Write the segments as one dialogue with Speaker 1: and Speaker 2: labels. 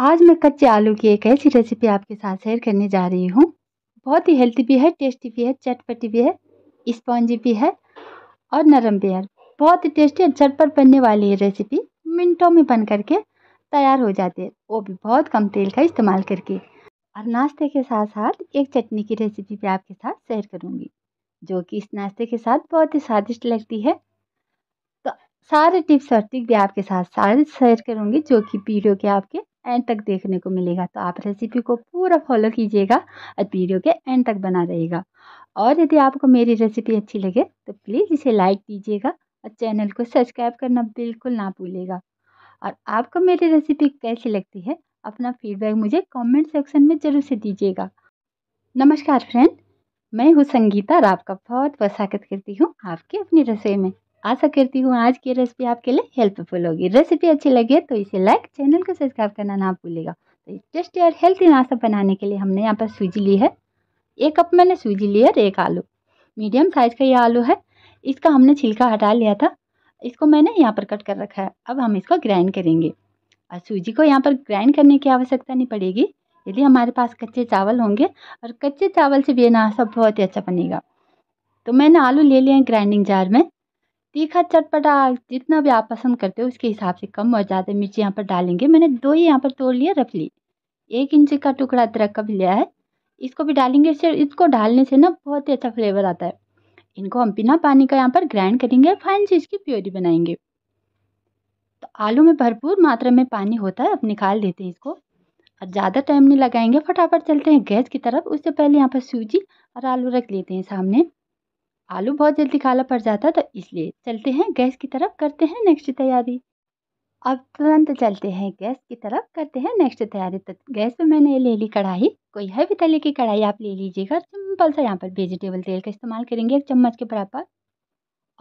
Speaker 1: आज मैं कच्चे आलू की एक ऐसी रेसिपी आपके साथ शेयर करने जा रही हूँ बहुत ही हेल्थी भी है टेस्टी भी है चटपटी भी है स्पॉन्जी भी है और नरम भी है बहुत ही टेस्टी और झटपट बनने वाली ये रेसिपी मिनटों में बन करके तैयार हो जाती है वो भी बहुत कम तेल का इस्तेमाल करके और नाश्ते के साथ साथ एक चटनी की रेसिपी भी आपके साथ शेयर करूँगी जो कि इस नाश्ते के साथ बहुत ही स्वादिष्ट लगती है तो सारे टिप्स और टिक भी आपके साथ सारे शेयर करूँगी जो कि वीडियो के आपके एंड तक देखने को मिलेगा तो आप रेसिपी को पूरा फॉलो कीजिएगा और वीडियो के एंड तक बना रहेगा और यदि आपको मेरी रेसिपी अच्छी लगे तो प्लीज़ इसे लाइक दीजिएगा और चैनल को सब्सक्राइब करना बिल्कुल ना भूलेगा और आपको मेरी रेसिपी कैसी लगती है अपना फीडबैक मुझे कमेंट सेक्शन में ज़रूर से दीजिएगा नमस्कार फ्रेंड मैं हूँ संगीता और आपका बहुत बहुत स्वागत करती हूँ आपके अपनी रसोई में आशा करती हूँ आज की रेसिपी आपके लिए हेल्पफुल होगी रेसिपी अच्छी लगे तो इसे लाइक चैनल को सब्सक्राइब करना ना भूलेगा तो टेस्टी और हेल्थी नाश्ता बनाने के लिए हमने यहाँ पर सूजी ली है एक कप मैंने सूजी ली है और एक आलू मीडियम साइज़ का ये आलू है इसका हमने छिलका हटा लिया था इसको मैंने यहाँ पर कट कर रखा है अब हम इसको ग्राइंड करेंगे और सूजी को यहाँ पर ग्राइंड करने की आवश्यकता नहीं पड़ेगी यदि हमारे पास कच्चे चावल होंगे और कच्चे चावल से भी ये नाश्ता बहुत ही अच्छा बनेगा तो मैंने आलू ले लिया ग्राइंडिंग जार में तीखा चटपटा जितना भी आप पसंद करते हो उसके हिसाब से कम और ज़्यादा मिर्च यहाँ पर डालेंगे मैंने दो ही यहाँ पर तोड़ लिया रफली एक इंच का टुकड़ा अदरक का भी लिया है इसको भी डालेंगे इससे इसको डालने से ना बहुत ही अच्छा फ्लेवर आता है इनको हम बिना पानी का यहाँ पर ग्राइंड करेंगे फाइन चीज़ इसकी प्योरी बनाएंगे तो आलू में भरपूर मात्रा में पानी होता है अब निकाल देते हैं इसको और ज़्यादा टाइम नहीं लगाएंगे फटाफट चलते हैं गैस की तरफ उससे पहले यहाँ पर सूजी और आलू रख लेते हैं सामने आलू बहुत जल्दी काला पड़ जाता तो इसलिए चलते हैं गैस की तरफ करते हैं नेक्स्ट तैयारी अब तुरंत चलते हैं गैस की तरफ करते हैं नेक्स्ट तैयारी तो गैस पर मैंने ले ली कढ़ाई कोई है भी तले की कढ़ाई आप ले लीजिएगा सिंपल सा यहाँ पर वेजिटेबल तेल का इस्तेमाल करेंगे एक चम्मच के बराबर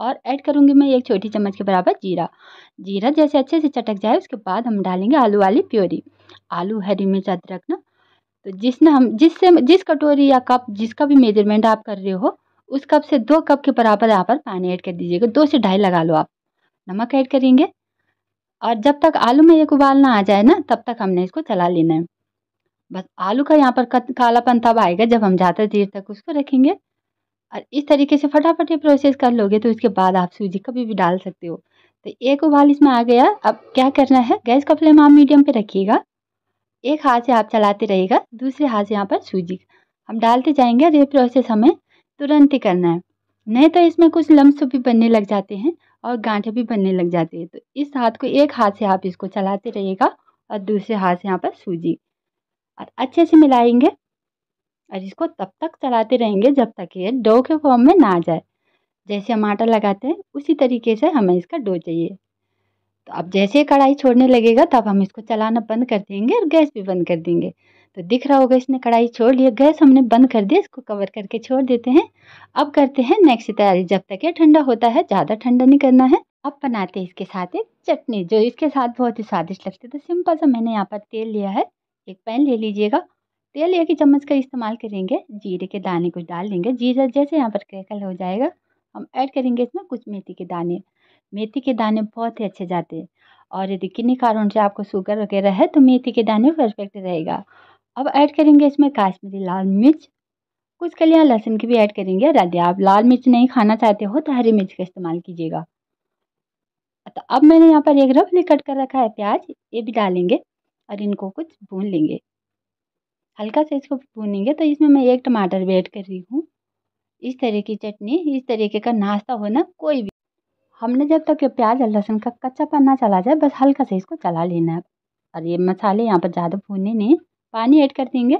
Speaker 1: और ऐड करूँगी मैं एक छोटी चम्मच के बराबर जीरा जीरा जैसे अच्छे से चटक जाए उसके बाद हम डालेंगे आलू वाली प्योरी आलू हरी मिर्च अदरक ना तो जिसने हम जिससे जिस कटोरी या कप जिसका भी मेजरमेंट आप कर रहे हो उस कप से दो कप के बराबर यहाँ पर पानी ऐड कर दीजिएगा दो से ढाई लगा लो आप नमक ऐड करेंगे और जब तक आलू में एक उबाल ना आ जाए ना तब तक हमने इसको चला लेना है बस आलू का यहाँ पर कालापन तब आएगा जब हम ज़्यादा देर तक उसको रखेंगे और इस तरीके से फटाफट ये प्रोसेस कर लोगे तो इसके बाद आप सूजी कभी भी डाल सकते हो तो एक उबाल इसमें आ गया अब क्या करना है गैस का फ्लेम आप मीडियम पे रखिएगा एक हाथ से आप चलाते रहेगा दूसरे हाथ से यहाँ पर सूजी हम डालते जाएंगे और ये प्रोसेस हमें तुरंत ही करना है नहीं तो इसमें कुछ लम्स भी बनने लग जाते हैं और गांठे भी बनने लग जाती है तो इस हाथ को एक हाथ से आप इसको चलाते रहिएगा और दूसरे हाथ से यहाँ पर सूजी और अच्छे से मिलाएंगे और इसको तब तक चलाते रहेंगे जब तक ये डो के फॉर्म में ना आ जाए जैसे हम आटा लगाते हैं उसी तरीके से हमें इसका डो चाहिए तो अब जैसे कढ़ाई छोड़ने लगेगा तब हम इसको चलाना बंद कर देंगे और गैस भी बंद कर देंगे तो दिख रहा होगा इसने कढ़ाई छोड़ लिया गैस हमने बंद कर दिया इसको कवर करके छोड़ देते हैं अब करते हैं नेक्स्ट तैयारी जब तक ये ठंडा होता है ज़्यादा ठंडा नहीं करना है अब बनाते हैं इसके साथ एक चटनी जो इसके साथ बहुत ही स्वादिष्ट लगती है तो सिंपल सा मैंने यहाँ पर तेल लिया है एक पैन ले लीजिएगा तेल एक ही चम्मच का इस्तेमाल करेंगे जीरे के दाने कुछ डाल देंगे जीरा जैसे यहाँ पर क्रैकल हो जाएगा हम ऐड करेंगे इसमें कुछ मेथी के दाने मेथी के दाने बहुत ही अच्छे जाते हैं और यदि किन्हीं कारण से आपको शुगर वगैरह है तो मेथी के दाने परफेक्ट रहेगा अब ऐड करेंगे इसमें काश्मीरी लाल मिर्च कुछ कलियाँ लहसुन की भी ऐड करेंगे यदि आप लाल मिर्च नहीं खाना चाहते हो तो हरी मिर्च का इस्तेमाल कीजिएगा तो अब मैंने यहाँ पर एक रफली कट कर रखा है प्याज ये भी डालेंगे और इनको कुछ भून लेंगे हल्का सा इसको भूनेंगे तो इसमें मैं एक टमाटर भी ऐड कर रही हूँ इस तरह की चटनी इस तरीके का नाश्ता होना कोई भी हमने जब तक ये प्याज और लहसुन का कच्चा पन्ना चला जाए बस हल्का सा इसको चला लेना है और ये मसाले यहाँ पर ज़्यादा भूनने नहीं पानी ऐड कर देंगे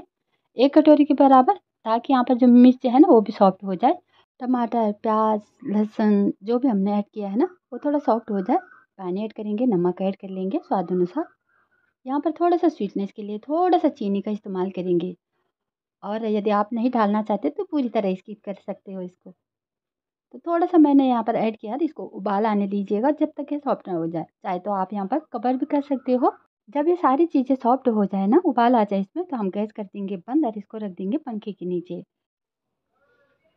Speaker 1: एक कटोरी के बराबर ताकि यहाँ पर जो मिर्च है ना वो भी सॉफ्ट हो जाए टमाटर प्याज लहसुन जो भी हमने ऐड किया है ना वो थोड़ा सॉफ्ट हो जाए पानी ऐड करेंगे नमक ऐड कर लेंगे स्वाद अनुसार यहाँ पर थोड़ा सा स्वीटनेस के लिए थोड़ा सा चीनी का इस्तेमाल करेंगे और यदि आप नहीं डालना चाहते तो पूरी तरह स्किप कर सकते हो इसको तो थोड़ा सा मैंने यहाँ पर ऐड किया तो इसको उबाल आने दीजिएगा जब तक ये सॉफ्ट ना हो जाए चाहे तो आप यहाँ पर कवर भी कर सकते हो जब ये सारी चीज़ें सॉफ्ट हो जाए ना उबाल आ जाए इसमें तो हम गैस कर देंगे बंद और इसको रख देंगे पंखे के नीचे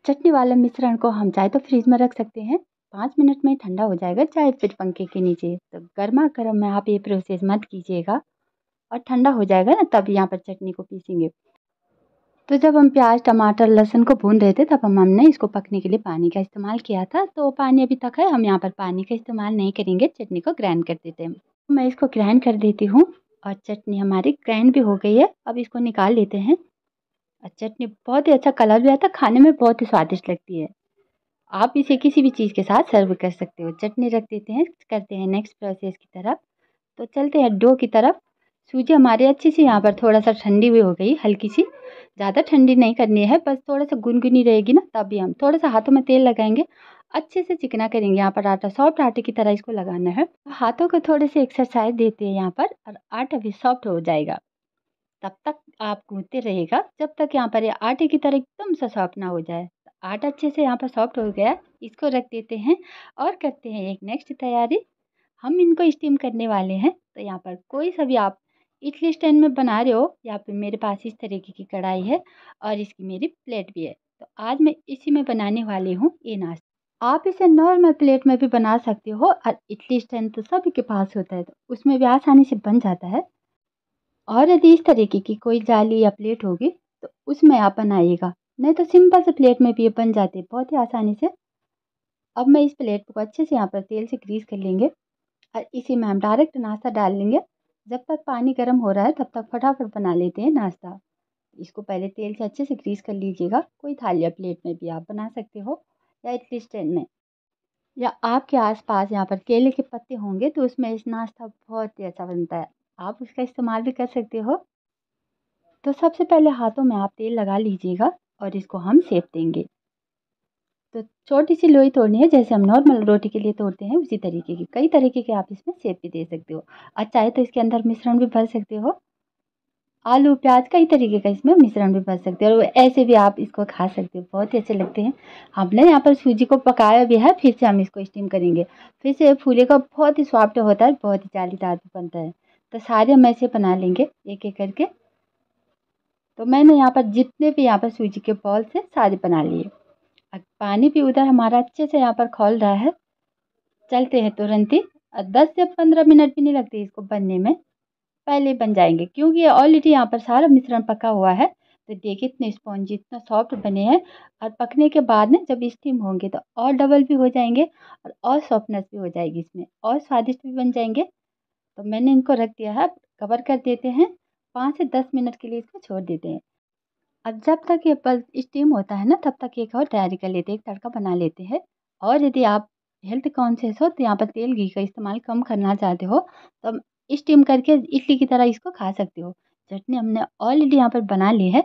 Speaker 1: चटनी वाले मिश्रण को हम चाहे तो फ्रिज में रख सकते हैं पाँच मिनट में ठंडा हो जाएगा चाहे फिर पंखे के नीचे तो गर्मा गर्म में आप ये प्रोसेस मत कीजिएगा और ठंडा हो जाएगा ना तब यहाँ पर चटनी को पीसेंगे तो जब हम प्याज टमाटर लहसुन को भून रहे थे तब हम हमने इसको पकने के लिए पानी का इस्तेमाल किया था तो पानी अभी तक है हम यहाँ पर पानी का इस्तेमाल नहीं करेंगे चटनी को ग्राइंड कर देते हैं तो मैं इसको ग्राइंड कर देती हूँ और चटनी हमारी ग्राइंड भी हो गई है अब इसको निकाल लेते हैं और चटनी बहुत ही अच्छा कलर भी आता है खाने में बहुत ही स्वादिष्ट लगती है आप इसे किसी भी चीज़ के साथ सर्व कर सकते हो चटनी रख देते हैं करते हैं नेक्स्ट प्रोसेस की तरफ तो चलते हैं डो की तरफ सूजी हमारी अच्छी सी यहाँ पर थोड़ा सा ठंडी भी हो गई हल्की सी ज़्यादा ठंडी नहीं करनी है बस थोड़ा सा गुनगुनी रहेगी ना तभी हम थोड़ा सा हाथों में तेल लगाएंगे अच्छे से चिकना करेंगे यहाँ पर आटा सॉफ्ट आटे की तरह इसको लगाना है हाथों को थोड़े से एक्सरसाइज देते हैं यहाँ पर और आटा भी सॉफ्ट हो जाएगा तब तक आप गूंथते रहेगा जब तक यहाँ पर आटे की तरह एकदम सा सॉफ्ट ना हो जाए आटा अच्छे से यहाँ पर सॉफ्ट हो गया इसको रख देते हैं और करते हैं एक नेक्स्ट तैयारी हम इनको स्टीम करने वाले हैं तो यहाँ पर कोई सा भी आप इडली स्टैंड में बना रहे हो यहाँ पे मेरे पास इस तरीके की कढ़ाई है और इसकी मेरी प्लेट भी है तो आज मैं इसी में बनाने वाली हूँ ये नाश्ता आप इसे नॉर्मल प्लेट में भी बना सकते हो और इडली स्टैंड तो सभी के पास होता है तो उसमें भी आसानी से बन जाता है और यदि इस तरीके की कोई जाली या प्लेट होगी तो उसमें आप बनाइएगा नहीं तो सिंपल से प्लेट में भी ये बन जाते हैं बहुत ही आसानी से अब मैं इस प्लेट को अच्छे से यहाँ पर तेल से ग्रीस कर लेंगे और इसी में हम डायरेक्ट नाश्ता डाल लेंगे जब तक पानी गर्म हो रहा है तब तक फटाफट बना लेते हैं नाश्ता इसको पहले तेल से अच्छे से ग्रीस कर लीजिएगा कोई थाली या प्लेट में भी आप बना सकते हो या इडली स्टैंड में या आपके आसपास यहाँ पर केले के पत्ते होंगे तो उसमें इस नाश्ता बहुत ही अच्छा बनता है आप उसका इस्तेमाल भी कर सकते हो तो सबसे पहले हाथों में आप तेल लगा लीजिएगा और इसको हम सेप देंगे तो छोटी सी लोई तोड़नी है जैसे हम नॉर्मल रोटी के लिए तोड़ते हैं उसी तरीके की कई तरीके के आप इसमें सेप भी दे सकते हो और अच्छा चाहे तो इसके अंदर मिश्रण भी भर सकते हो आलू प्याज कई तरीके का इसमें मिश्रण भी बन सकते हैं और ऐसे भी आप इसको खा सकते हो बहुत ही अच्छे लगते हैं हमने यहाँ पर सूजी को पकाया भी है फिर से हम इसको स्टीम करेंगे फिर से फूले का बहुत ही सॉफ्ट होता है बहुत ही जालीदार भी बनता है तो सारे हम ऐसे बना लेंगे एक एक करके तो मैंने यहाँ पर जितने भी यहाँ पर सूजी के बॉल से सारे बना लिए अब पानी भी उधर हमारा अच्छे से यहाँ पर खोल रहा है चलते हैं तुरंत ही दस से पंद्रह मिनट भी नहीं लगते इसको बनने में पहले बन जाएंगे क्योंकि ऑलरेडी यहाँ पर सारा मिश्रण पका हुआ है तो देखिए इतने स्पॉन्जी इतना सॉफ्ट बने हैं और पकने के बाद ना जब स्टीम होंगे तो और डबल भी हो जाएंगे और और सॉफ्टनेस भी हो जाएगी इसमें और स्वादिष्ट भी बन जाएंगे तो मैंने इनको रख दिया है कवर कर देते हैं पाँच से दस मिनट के लिए इसको छोड़ देते हैं अब जब तक ये पल स्टीम होता है ना तब तक एक और तैयारी कर लेते हैं एक तड़का बना लेते हैं और यदि आप हेल्थ कॉन्शियस हो तो यहाँ पर तेल घी का इस्तेमाल कम करना चाहते हो तो स्टीम करके इडली की तरह इसको खा सकते हो चटनी हमने ऑलरेडी यहाँ पर बना ली है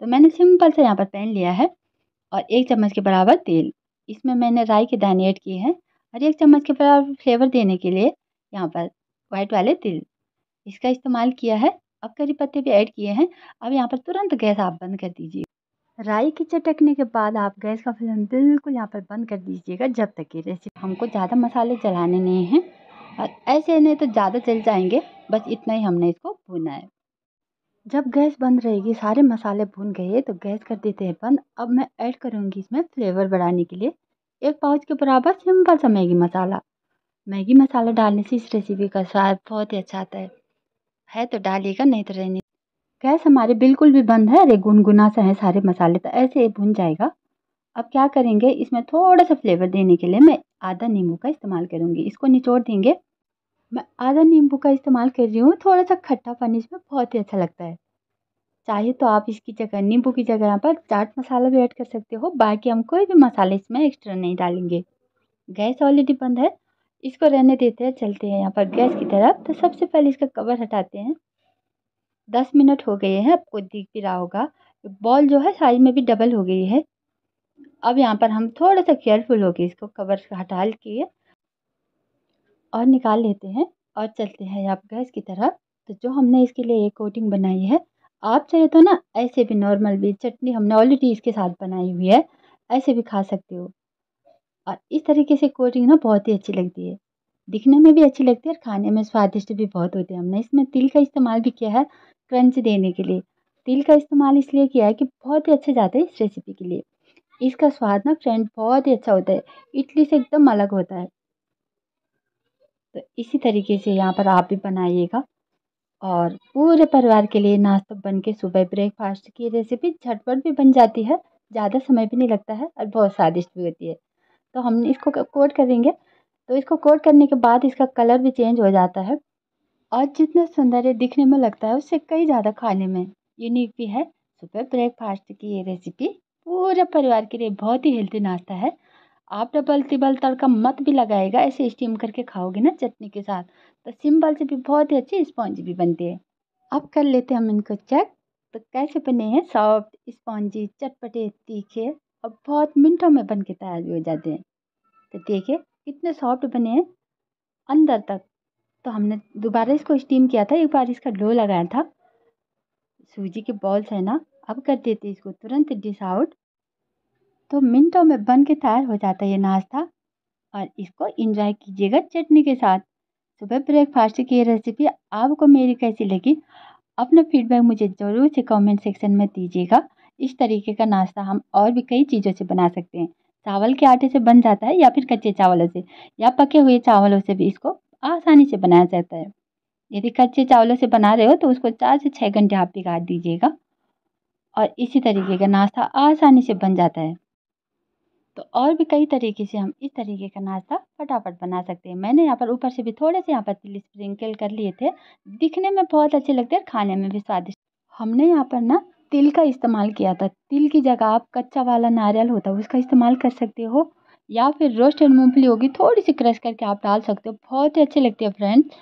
Speaker 1: तो मैंने सिंपल सा यहाँ पर पैन लिया है और एक चम्मच के बराबर तेल इसमें मैंने राई के दाने ऐड किए हैं और एक चम्मच के बराबर फ्लेवर देने के लिए यहाँ पर वाइट वाले तिल इसका इस्तेमाल किया है अब करी पत्ते भी ऐड किए हैं अब यहाँ पर तुरंत गैस आप बंद कर दीजिए राई के चटकने के बाद आप गैस का फ्लेम बिल्कुल यहाँ पर बंद कर दीजिएगा जब तक कि रेसिपी हमको ज़्यादा मसाले जलाने नहीं हैं और ऐसे नहीं तो ज़्यादा चल जाएंगे बस इतना ही हमने इसको भुना है जब गैस बंद रहेगी सारे मसाले भुन गए तो गैस कर देते हैं बंद अब मैं ऐड करूँगी इसमें फ्लेवर बढ़ाने के लिए एक पाउच के बराबर सिंपल सा मैगी मसाला मैगी मसाला डालने से इस रेसिपी का स्वाद बहुत ही अच्छा आता है है तो डालिएगा नहीं तो रहने गैस हमारे बिल्कुल भी बंद है अरे गुनगुना सा है सारे मसाले तो ऐसे ही भुन जाएगा अब क्या करेंगे इसमें थोड़ा सा फ्लेवर देने के लिए मैं आधा नींबू का इस्तेमाल करूँगी इसको निचोड़ देंगे मैं आधा नींबू का इस्तेमाल कर रही हूँ थोड़ा सा खट्टापन इसमें बहुत ही अच्छा लगता है चाहे तो आप इसकी जगह नींबू की जगह यहाँ पर चाट मसाला भी ऐड कर सकते हो बाकी हम कोई भी मसाले इसमें एक्स्ट्रा नहीं डालेंगे गैस ऑलरेडी बंद है इसको रहने देते हैं चलते हैं यहाँ पर गैस की तरफ तो सबसे पहले इसका कवर हटाते हैं दस मिनट हो गए हैं आपको दिख भी रहा होगा बॉल जो है साइज में भी डबल हो गई है अब यहाँ पर हम थोड़ा सा केयरफुल होके इसको कवर हटा के और निकाल लेते हैं और चलते हैं आप गैस की तरफ तो जो हमने इसके लिए एक कोटिंग बनाई है आप चाहे तो ना ऐसे भी नॉर्मल भी चटनी हमने ऑलरेडी इसके साथ बनाई हुई है ऐसे भी खा सकते हो और इस तरीके से कोटिंग ना बहुत ही अच्छी लगती है दिखने में भी अच्छी लगती है और खाने में स्वादिष्ट भी बहुत होती है हमने इसमें तिल का इस्तेमाल भी किया है क्रंच देने के लिए तिल का इस्तेमाल इसलिए किया है कि बहुत ही अच्छे जाते हैं इस रेसिपी के लिए इसका स्वाद ना फ्रेंड बहुत ही अच्छा होता है इडली से एकदम अलग होता है तो इसी तरीके से यहाँ पर आप भी बनाइएगा और पूरे परिवार के लिए नाश्ता बन के सुबह ब्रेकफास्ट की रेसिपी झटपट भी बन जाती है ज़्यादा समय भी नहीं लगता है और बहुत स्वादिष्ट भी होती है तो हम इसको कोट करेंगे तो इसको कोट करने के बाद इसका कलर भी चेंज हो जाता है और जितना सुंदर दिखने में लगता है उससे कई ज़्यादा खाने में यूनिक भी है सुबह ब्रेकफास्ट की ये रेसिपी पूरे परिवार के लिए बहुत ही हेल्थी नाश्ता है आप डबल तिबल तड़का मत भी लगाएगा ऐसे स्टीम करके खाओगे ना चटनी के साथ तो सिंपल से भी बहुत ही अच्छी स्पॉन्जी भी बनती है अब कर लेते हैं हम इनको चेक तो कैसे बने हैं सॉफ्ट स्पॉन्जी चटपटे तीखे और बहुत मिनटों में बन के तैयार भी हो जाते हैं तो देखिए कितने सॉफ्ट बने हैं अंदर तक तो हमने दोबारा इसको स्टीम किया था एक बार इसका डो लगाया था सूजी के बॉल्स है ना अब कर देते इसको तुरंत डिस आउट तो मिनटों में बन के तैयार हो जाता है ये नाश्ता और इसको इंजॉय कीजिएगा चटनी के साथ सुबह ब्रेकफास्ट की ये रेसिपी आपको मेरी कैसी लगी अपना फीडबैक मुझे ज़रूर से कमेंट सेक्शन में दीजिएगा इस तरीके का नाश्ता हम और भी कई चीज़ों से बना सकते हैं चावल के आटे से बन जाता है या फिर कच्चे चावलों से या पके हुए चावलों से भी इसको आसानी से बनाया जाता है यदि कच्चे चावलों से बना रहे हो तो उसको चार से छः घंटे आप भिगा दीजिएगा और इसी तरीके का नाश्ता आसानी से बन जाता है तो और भी कई तरीके से हम इस तरीके का नाश्ता फटाफट बना सकते हैं मैंने यहाँ पर ऊपर से भी थोड़े से यहाँ पर तिल स्प्रिंकल कर लिए थे दिखने में बहुत अच्छे लगते हैं खाने में भी स्वादिष्ट हमने यहाँ पर ना तिल का इस्तेमाल किया था तिल की जगह आप कच्चा वाला नारियल होता है उसका इस्तेमाल कर सकते हो या फिर रोस्टेड मूंगफली होगी थोड़ी सी क्रश करके आप डाल सकते हो बहुत ही अच्छे लगते हैं फ्रेंड्स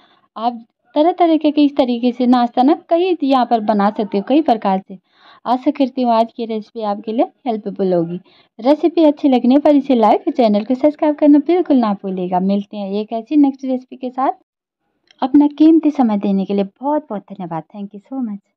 Speaker 1: आप तरह तरह के इस तरीके से नाश्ता ना कहीं यहाँ पर बना सकते हो कई प्रकार से आशा करती हूँ आज की रेसिपी आपके लिए हेल्पफुल होगी रेसिपी अच्छी लगने पर इसे लाइक चैनल को सब्सक्राइब करना बिल्कुल ना भूलेगा मिलते हैं एक ऐसी नेक्स्ट रेसिपी के साथ अपना कीमती समय देने के लिए बहुत बहुत धन्यवाद थैंक यू सो मच